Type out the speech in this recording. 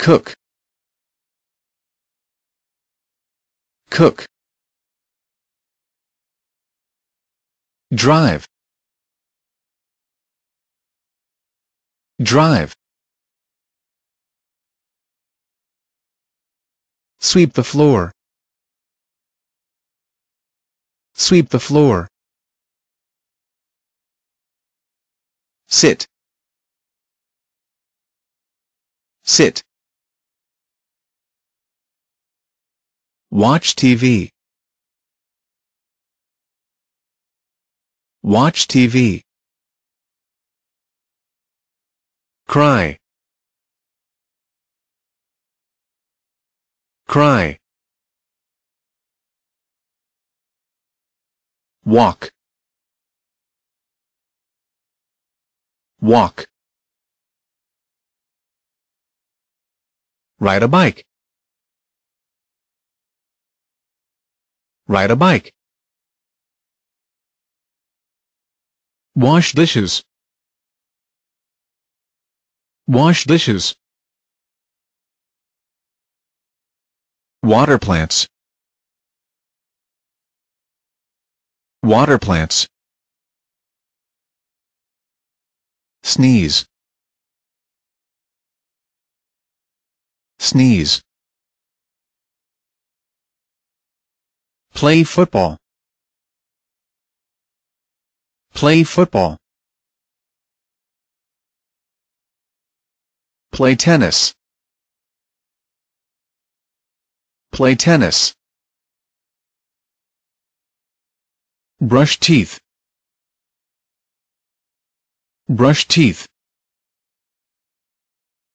cook cook drive drive sweep the floor sweep the floor sit sit Watch TV. Watch TV. Cry. Cry. Walk. Walk. Ride a bike. Ride a bike. Wash dishes. Wash dishes. Water plants. Water plants. Sneeze. Sneeze. Play football. Play football. Play tennis. Play tennis. Brush teeth. Brush teeth.